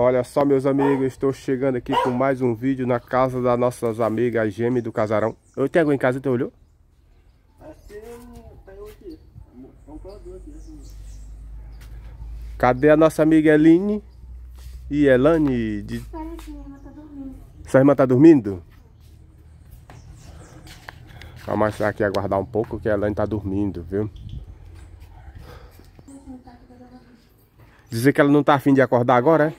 Olha só meus amigos, estou chegando aqui com mais um vídeo na casa das nossas amigas gêmeas do casarão Eu tenho água em casa, tu olhou? Cadê a nossa amiga Eline e Elane? De... Espera aqui, minha irmã tá dormindo Sua irmã tá dormindo? Vamos aqui aguardar um pouco que a Elane tá dormindo, viu? Dizer que ela não tá afim de acordar agora,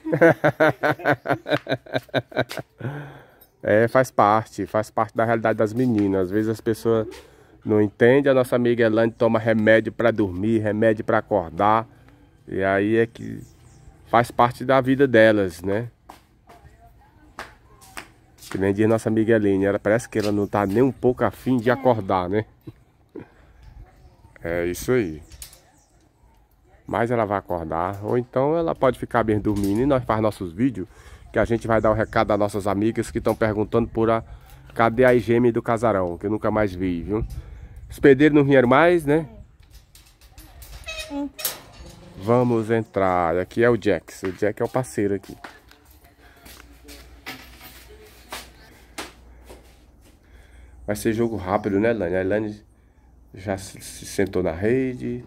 é? é, faz parte, faz parte da realidade das meninas. Às vezes as pessoas não entendem. A nossa amiga Elane toma remédio para dormir, remédio para acordar. E aí é que faz parte da vida delas, né? Que nem diz nossa amiga Eline, ela parece que ela não tá nem um pouco afim de acordar, né? É isso aí mais ela vai acordar. Ou então ela pode ficar bem dormindo e nós faz nossos vídeos, que a gente vai dar um recado às nossas amigas que estão perguntando por a cadê a IGM do casarão, que eu nunca mais vi, viu? Hospedeiro não vieram mais, né? Vamos entrar. Aqui é o Jax. O Jack é o parceiro aqui. Vai ser jogo rápido, né, Lani? A Lani já se sentou na rede.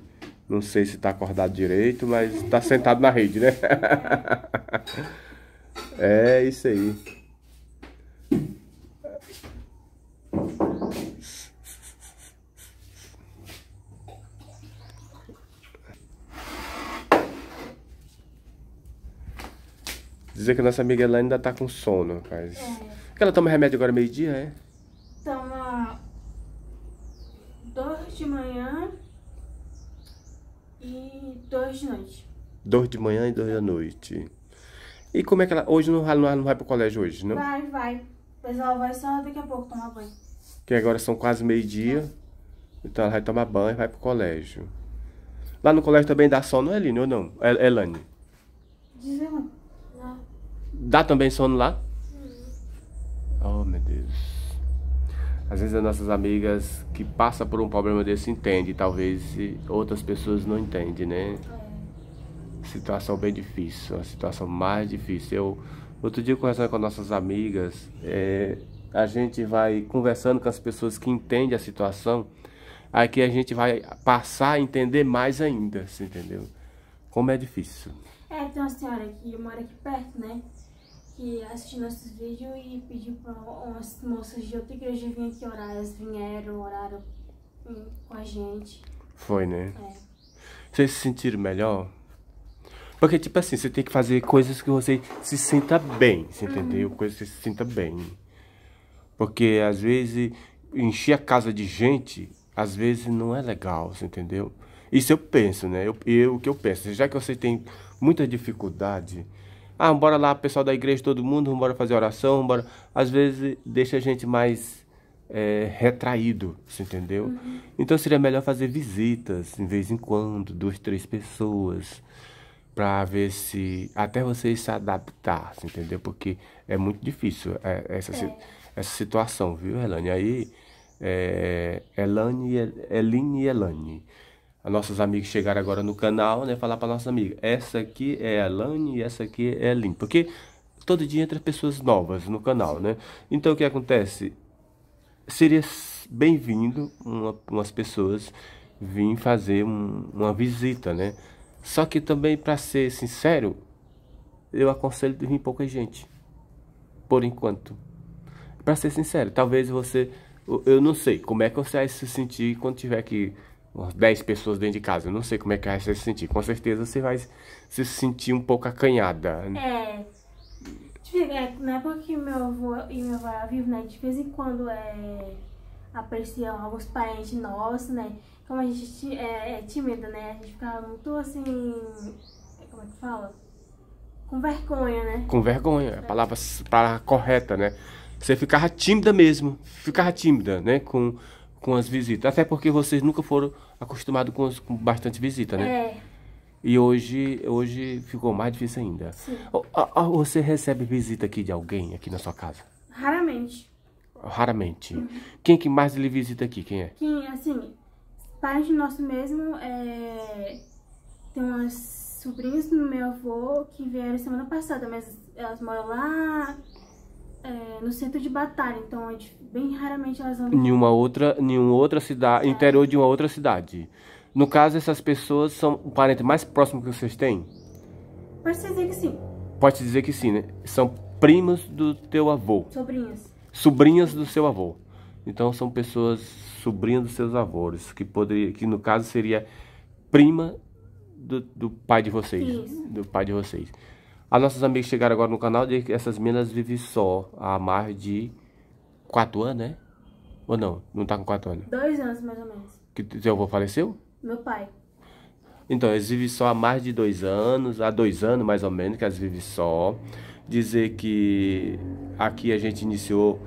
Não sei se está acordado direito, mas está sentado na rede, né? é isso aí. Dizer que a nossa amiga Elaine ainda tá com sono, rapaz. É. Ela toma remédio agora meio-dia, é? Dois de manhã e dois da noite. E como é que ela. Hoje não, ela não vai pro colégio hoje, não? Vai, vai. Mas pessoal vai só daqui a pouco tomar banho. Que agora são quase meio-dia. Então ela vai tomar banho e vai pro colégio. Lá no colégio também dá sono, é Eline, ou não? El é, é Elane? Diz Dá também sono lá? Uhum. Oh, meu Deus. Às vezes as nossas amigas que passam por um problema desse entendem, talvez outras pessoas não entendem, né? É situação bem difícil, uma situação mais difícil. Eu, outro dia, conversando com nossas amigas, é, a gente vai conversando com as pessoas que entendem a situação, aqui a gente vai passar a entender mais ainda, você entendeu? Como é difícil. É, tem uma senhora que mora aqui perto, né? Que assistiu nossos vídeos e pediu para umas moças de outra igreja vir aqui orar. Elas vieram, oraram com a gente. Foi, né? É. Vocês se sentiram melhor? Porque, tipo assim, você tem que fazer coisas que você se sinta bem, você uhum. entendeu? Coisas que você se sinta bem. Porque, às vezes, encher a casa de gente, às vezes não é legal, você entendeu? Isso eu penso, né? Eu, eu, o que eu penso, já que você tem muita dificuldade... Ah, bora lá, pessoal da igreja, todo mundo, bora fazer oração, bora... Às vezes, deixa a gente mais... É, retraído, você entendeu? Uhum. Então seria melhor fazer visitas de vez em quando, duas, três pessoas, para ver se até vocês se adaptar, entendeu? Porque é muito difícil é, é essa, é. essa situação, viu, Elane? Aí, é, Elane, Eline e Elane, as nossas amigas chegaram agora no canal, né? Falar para nossa amiga, essa aqui é Elane e essa aqui é Eline, porque todo dia entra pessoas novas no canal, né? Então o que acontece? Seria bem-vindo uma, umas pessoas vir fazer um, uma visita, né? Só que também, para ser sincero, eu aconselho de vir pouca gente. Por enquanto. Para ser sincero, talvez você. Eu não sei como é que você vai se sentir quando tiver aqui umas 10 pessoas dentro de casa. Eu não sei como é que vai se sentir. Com certeza você vai se sentir um pouco acanhada. É. Não é porque meu avô e meu avô vivem, né? De vez em quando é apreciam alguns parentes nossos, né? Como a gente é, é tímida, né? A gente ficava muito assim. É, como é que fala? Com vergonha, né? Com vergonha, é a palavra, palavra correta, né? Você ficava tímida mesmo, ficava tímida, né? Com, com as visitas. Até porque vocês nunca foram acostumados com, com bastante visita, né? É. E hoje, hoje ficou mais difícil ainda. Sim. Você recebe visita aqui de alguém, aqui na sua casa? Raramente. Raramente. Uhum. Quem que mais ele visita aqui? Quem é? Quem, assim, parente nosso mesmo, é... tem umas sobrinhas do meu avô que vieram semana passada, mas elas moram lá é, no centro de batalha, então é de... bem raramente elas vão... Nenhuma outra, uma outra cidade, é. interior de uma outra cidade. No caso, essas pessoas são o parente mais próximo que vocês têm? Pode-se dizer que sim. Pode-se dizer que sim, né? São primos do teu avô. Sobrinhos sobrinhas do seu avô. Então são pessoas sobrinhas dos seus avós, que poderia, que no caso seria prima do, do pai de vocês, Isso. do pai de vocês. As nossas amigas chegaram agora no canal e essas meninas vivem só há mais de 4 anos, né? Ou não? Não tá com 4 anos? Dois anos, mais ou menos. Que seu avô faleceu? Meu pai. Então, eles vivem só há mais de dois anos, há dois anos mais ou menos que elas vivem só dizer que aqui a gente iniciou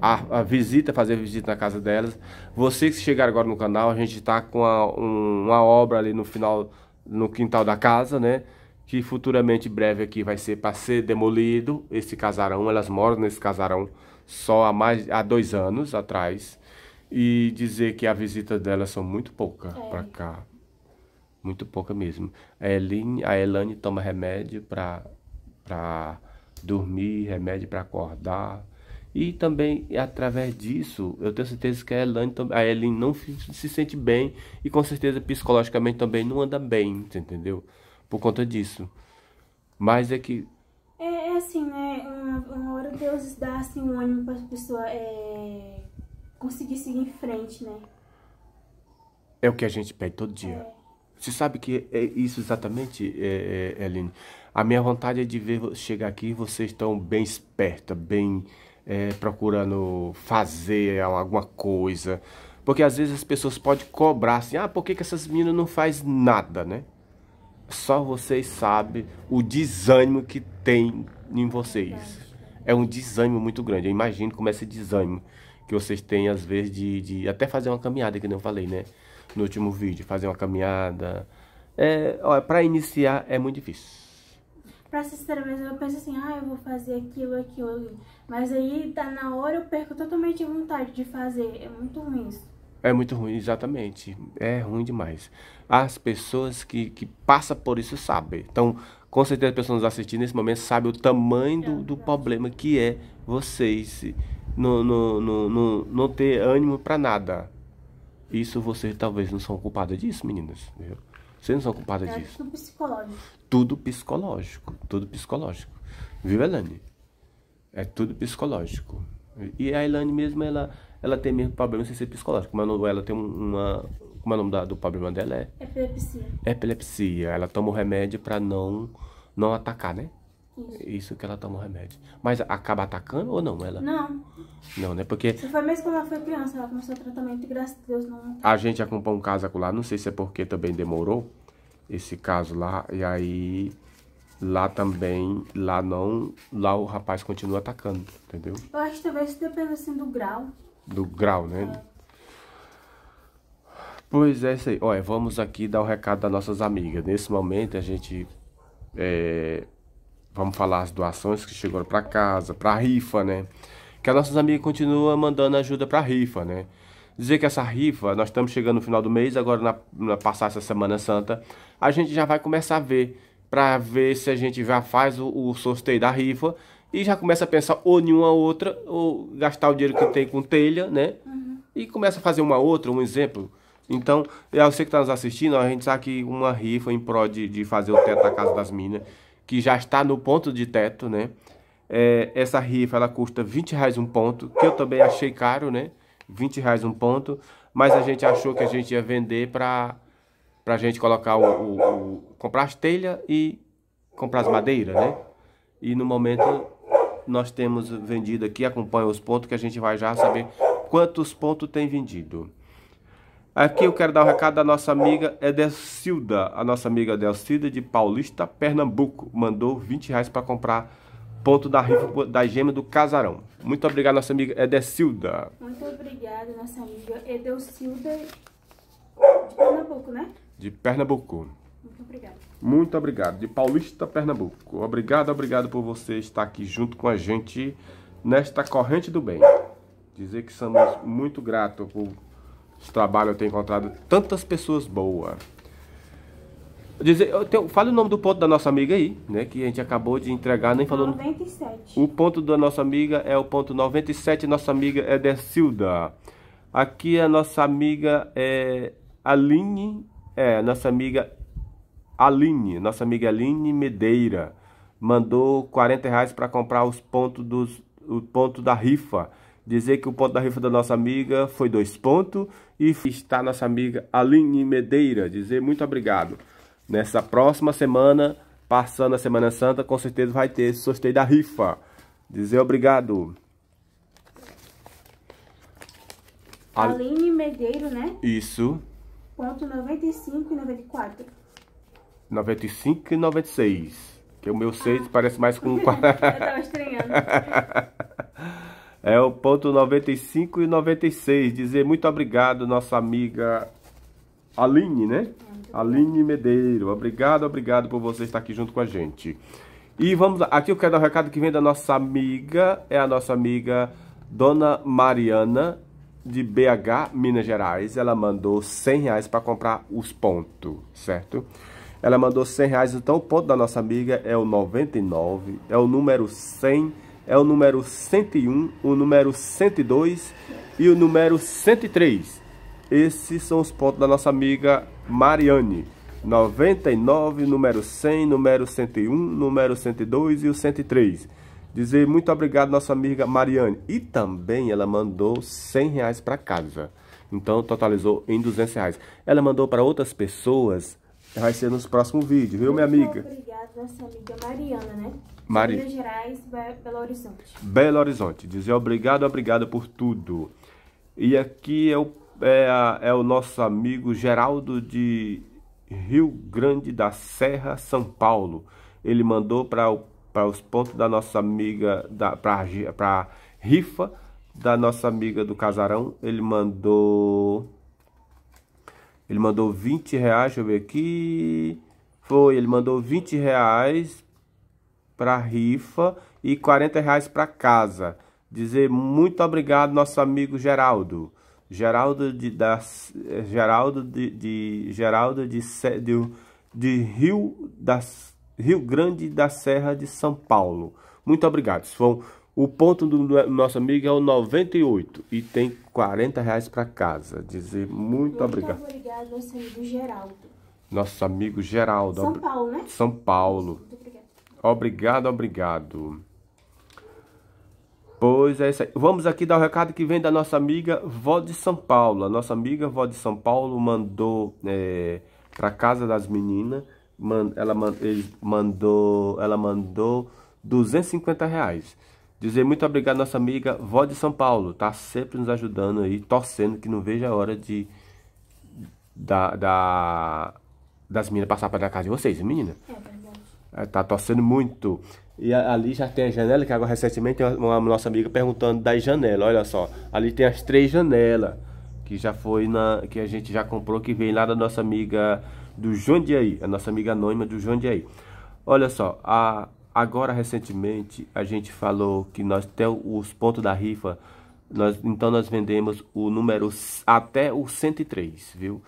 a, a, visita, fazer a visita na casa delas. Você que chegar agora no canal, a gente está com a, um, uma obra ali no final, no quintal da casa, né? Que futuramente, breve aqui, vai ser para ser demolido esse casarão. Elas moram nesse casarão só há, mais, há dois anos atrás. E dizer que a visita delas são muito pouca é. para cá. Muito pouca mesmo. A, Eline, a Elane toma remédio para para dormir, remédio para acordar. E também, através disso, eu tenho certeza que a Elaine, a Elaine não se sente bem e com certeza psicologicamente também não anda bem, entendeu? Por conta disso. Mas é que... É, é assim, né? Uma, uma, hora Deus dá assim, um ânimo para a pessoa é... conseguir seguir em frente, né? É o que a gente pede todo dia. É. Você sabe que é isso exatamente, é, é, Eline? A minha vontade é de ver chegar aqui vocês estão bem esperta, bem é, procurando fazer alguma coisa. Porque às vezes as pessoas podem cobrar assim, ah, por que, que essas meninas não faz nada, né? Só vocês sabem o desânimo que tem em vocês. É um desânimo muito grande. Eu imagino como é esse desânimo que vocês têm, às vezes, de, de até fazer uma caminhada, que nem eu falei, né? No último vídeo, fazer uma caminhada. É, olha, pra iniciar é muito difícil. Pra ser sincera, mas eu penso assim, ah, eu vou fazer aquilo, aquilo. Mas aí, tá na hora, eu perco totalmente a vontade de fazer. É muito ruim isso. É muito ruim, exatamente. É ruim demais. As pessoas que, que passam por isso sabem. Então, com certeza, as pessoas assistindo nesse momento sabem o tamanho do, do problema que é vocês não, no no não, não ter ânimo para nada. Isso vocês talvez não são culpadas disso, meninas. Viu? Vocês não são culpadas é disso. Tudo psicológico. Tudo psicológico. Tudo psicológico. Viu, Elane? É tudo psicológico. E a Elane mesmo, ela, ela tem mesmo problema sem ser psicológico. Mas ela tem uma... Como é o nome da, do problema dela? É? Epilepsia. Epilepsia. Ela toma o remédio para não, não atacar, né? Isso. Isso que ela toma o remédio. Mas acaba atacando ou não ela? Não. Não, né? Porque... Isso foi mesmo quando ela foi criança, ela começou o tratamento e graças a Deus não... Tá. A gente acompanhou um caso lá, não sei se é porque também demorou esse caso lá, e aí lá também, lá não, lá o rapaz continua atacando, entendeu? Eu acho que talvez dependa assim do grau. Do grau, né? É. Pois é, isso aí. Olha, vamos aqui dar o um recado das nossas amigas. Nesse momento a gente... É, vamos falar as doações que chegaram para casa, para a rifa, né? Que as nossas amigas continuam mandando ajuda para a rifa, né? Dizer que essa rifa, nós estamos chegando no final do mês, agora na, na passar essa Semana Santa, a gente já vai começar a ver, para ver se a gente já faz o, o, sorteio da rifa e já começa a pensar ou em uma outra, ou gastar o dinheiro que tem com telha, né? Uhum. E começa a fazer uma outra, um exemplo. Então, eu é sei que está nos assistindo, a gente sabe que uma rifa em prol de, de fazer o teto da casa das minas que já está no ponto de teto, né? É, essa rifa ela custa 20 reais um ponto, que eu também achei caro, né? 20 reais um ponto, mas a gente achou que a gente ia vender para a gente colocar o, o, o, comprar as telhas e comprar as madeiras, né? E no momento nós temos vendido aqui, acompanha os pontos que a gente vai já saber quantos pontos tem vendido. Aqui eu quero dar o um recado da nossa amiga Edelcilda, a nossa amiga Edelcilda de Paulista, Pernambuco. Mandou 20 reais para comprar ponto da rifa da gema do casarão. Muito obrigado, nossa amiga Edelcilda. Muito obrigada, nossa amiga Edelcilda de Pernambuco, né? De Pernambuco. Muito obrigado. Muito obrigado. De Paulista, Pernambuco. Obrigado, obrigado por você estar aqui junto com a gente nesta corrente do bem. Dizer que somos muito gratos por de trabalho eu tenho encontrado tantas pessoas boas. Dizer, eu tenho, fale o nome do ponto da nossa amiga aí, né? Que a gente acabou de entregar, nem falou. 97. O ponto da nossa amiga é o ponto 97, nossa amiga é Dercilda. Aqui a nossa amiga é Aline, é, nossa amiga Aline, nossa amiga Aline Medeira. Mandou 40 reais para comprar os pontos dos, o ponto da rifa. Dizer que o ponto da rifa da nossa amiga foi dois pontos e está nossa amiga Aline Medeira, dizer muito obrigado. Nessa próxima semana, passando a Semana Santa, com certeza vai ter esse sorteio da rifa. Dizer obrigado. Aline Medeiro, né? Isso. Ponto 95 e 94. 95 e 96. Que o meu 6 ah. parece mais com... Eu tava estranhando. É o ponto 95 e 96. Dizer muito obrigado, nossa amiga Aline, né? É, Aline Medeiro. Obrigado, obrigado por você estar aqui junto com a gente. E vamos aqui eu quero dar um recado que vem da nossa amiga, é a nossa amiga Dona Mariana de BH, Minas Gerais. Ela mandou 100 reais para comprar os pontos, certo? Ela mandou 100 reais, então o ponto da nossa amiga é o 99, é o número 100 é o número 101, o número 102 e o número 103. Esses são os pontos da nossa amiga Mariane. 99, número 100, número 101, número 102 e o 103. Dizer muito obrigado nossa amiga Mariane. E também ela mandou 100 reais para casa. Então totalizou em 200 reais. Ela mandou para outras pessoas Vai ser nos próximos vídeos, viu, minha amiga? Muito obrigada, nossa amiga Mariana, né? Maria. Minas Gerais, Belo Horizonte. Belo Horizonte. Dizer é, obrigado, obrigada por tudo. E aqui é o, é, a, é o nosso amigo Geraldo de Rio Grande da Serra, São Paulo. Ele mandou para os pontos da nossa amiga, para a rifa da nossa amiga do casarão. Ele mandou ele mandou 20 reais, deixa eu ver aqui. Foi, ele mandou 20 reais para rifa e 40 reais para casa. Dizer muito obrigado, nosso amigo Geraldo. Geraldo de, da, Geraldo de, de Geraldo de, de, de Rio, das, Rio Grande da Serra de São Paulo. Muito obrigado. Isso foi um o ponto do nosso amigo é o 98 e tem 40 reais para casa. Dizer muito, muito obrigado. Muito obrigado, nosso amigo Geraldo. Nosso amigo Geraldo. São Paulo, né? São Paulo. Muito obrigado. Obrigado, obrigado. Pois é isso aí. Vamos aqui dar o um recado que vem da nossa amiga Vó de São Paulo. A nossa amiga Vó de São Paulo mandou é, para casa das meninas. ela, mandou, ela mandou 250 reais. Dizer muito obrigado nossa amiga Vó de São Paulo, tá sempre nos ajudando aí, torcendo que não veja a hora de da, da das meninas passar para a casa de vocês, menina. É verdade. É, tá torcendo muito. E ali já tem a janela, que agora recentemente uma, nossa amiga perguntando das janelas. Olha só, ali tem as três janelas que já foi na que a gente já comprou, que vem lá da nossa amiga do Aí, a nossa amiga anônima do Aí. Olha só, a Agora, recentemente, a gente falou que nós até os pontos da rifa, nós, então nós vendemos o número até o 103, viu?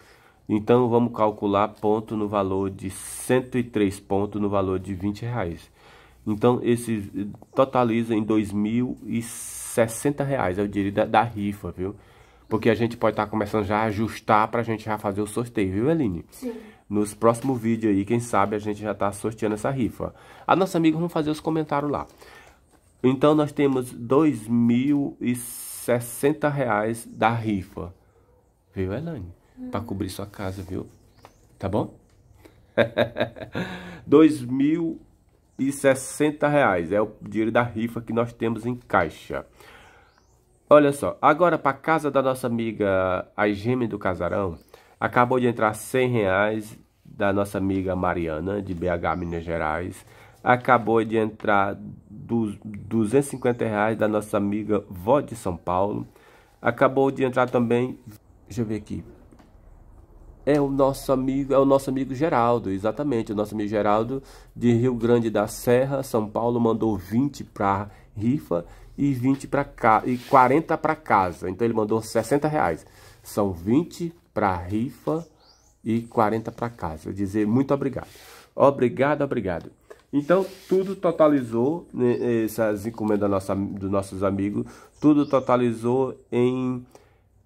Então, vamos calcular ponto no valor de 103 pontos no valor de 20 reais. Então, esse eh, totaliza em 2.060 reais, é o direito da, da rifa, viu? Porque a gente pode estar tá começando já a ajustar pra gente já fazer o sorteio, viu, Eline? Sim. Nos próximos vídeos aí, quem sabe a gente já tá sorteando essa rifa. A nossa amiga vamos fazer os comentários lá. Então nós temos R$ 2.060 da rifa. Viu, Elane? Para hum. Pra cobrir sua casa, viu? Tá bom? R$ 2.060 é o dinheiro da rifa que nós temos em caixa. Olha só, agora para casa da nossa amiga a gêmea do casarão, acabou de entrar 100 reais da nossa amiga Mariana, de BH, Minas Gerais. Acabou de entrar dos 250 reais da nossa amiga Vó de São Paulo. Acabou de entrar também, deixa eu ver aqui, é o nosso amigo, é o nosso amigo Geraldo, exatamente, o nosso amigo Geraldo de Rio Grande da Serra, São Paulo, mandou 20 para rifa e 20 para cá e 40 para casa. Então ele mandou 60 reais. São 20 para rifa e 40 para casa. Eu dizer muito obrigado. Obrigado, obrigado. Então, tudo totalizou, né, essas encomendas nossa, dos nossos amigos, tudo totalizou em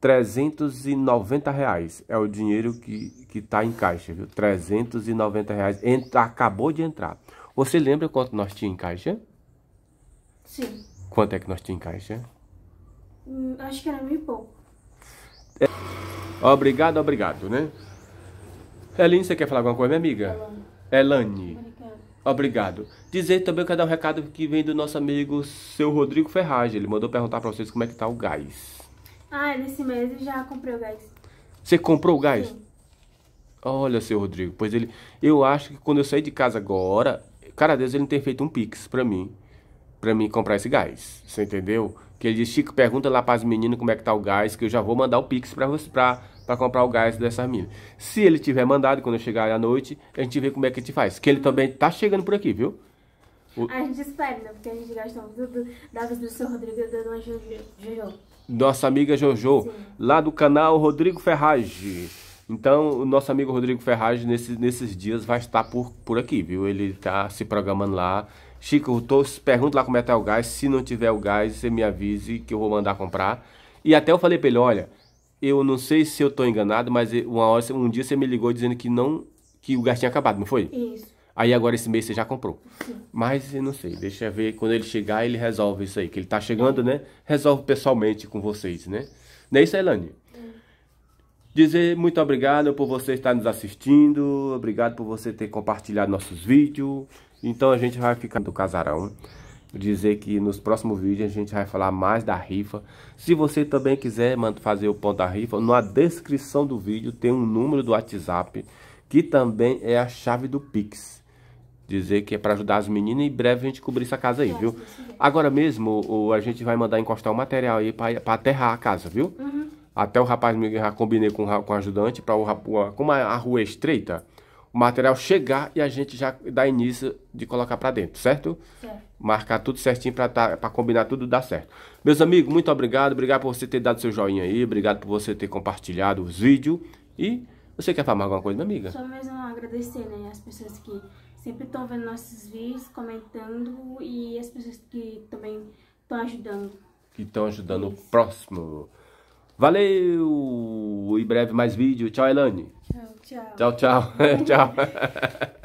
390 reais. É o dinheiro que, que está em caixa, viu? 390 reais. Entra, acabou de entrar. Você lembra quanto nós tínhamos em caixa? Sim. Quanto é que nós te encaixa? Hum, acho que era meio pouco. É... Obrigado, obrigado, né? Eline, você quer falar alguma coisa, minha amiga? Elane. Elane. Obrigado. Dizer também que eu quero dar um recado que vem do nosso amigo seu Rodrigo Ferragem. Ele mandou perguntar para vocês como é que tá o gás. Ah, é nesse mês eu já comprei o gás. Você comprou o gás? Sim. Olha, seu Rodrigo, pois ele. Eu acho que quando eu sair de casa agora, cara Deus, ele tem feito um pix para mim para mim comprar esse gás. Você entendeu? Que ele diz, Chico, pergunta lá para as meninas como é que tá o gás, que eu já vou mandar o Pix para você para comprar o gás dessas meninas. Se ele tiver mandado, quando eu chegar à noite, a gente vê como é que a gente faz. Que ele também tá chegando por aqui, viu? O... A gente espera, né? Porque a gente gastou tudo da vez do seu Rodrigo e da dona Jojo. Nossa amiga Jojo, Sim. lá do canal Rodrigo Ferrage. Então, o nosso amigo Rodrigo Ferrage, nesses, nesses dias, vai estar por, por aqui, viu? Ele tá se programando lá Chico, eu tô, pergunto lá como é que tá o gás. Se não tiver o gás, você me avise que eu vou mandar comprar. E até eu falei pra ele, olha, eu não sei se eu tô enganado, mas uma hora, um dia você me ligou dizendo que não, que o gás tinha acabado, não foi? Isso. Aí agora esse mês você já comprou. Sim. Mas eu não sei, deixa eu ver quando ele chegar, ele resolve isso aí. Que ele tá chegando, né? Resolve pessoalmente com vocês, né? Não é isso, Elane? É. Dizer muito obrigado por você estar nos assistindo, obrigado por você ter compartilhado nossos vídeos. Então a gente vai ficar do casarão. Dizer que nos próximos vídeos a gente vai falar mais da rifa. Se você também quiser fazer o ponto da rifa, na descrição do vídeo tem um número do WhatsApp que também é a chave do Pix. Dizer que é para ajudar as meninas e em breve a gente cobrir essa casa aí, viu? Agora mesmo a gente vai mandar encostar o material aí para aterrar a casa, viu? Uhum. Até o rapaz me combinei com, com o ajudante para o como a rua é estreita o material chegar e a gente já dá início de colocar para dentro, certo? Certo. Marcar tudo certinho para tá, pra combinar tudo dar certo. Meus amigos, muito obrigado. Obrigado por você ter dado seu joinha aí. Obrigado por você ter compartilhado os vídeos. E você quer falar mais alguma coisa, minha amiga? Só mesmo agradecer, né? As pessoas que sempre estão vendo nossos vídeos, comentando e as pessoas que também estão ajudando. Que estão ajudando Isso. o próximo. Valeu! Em breve mais vídeo. Tchau, Elane. Tchau, tchau. Tchau, tchau. tchau.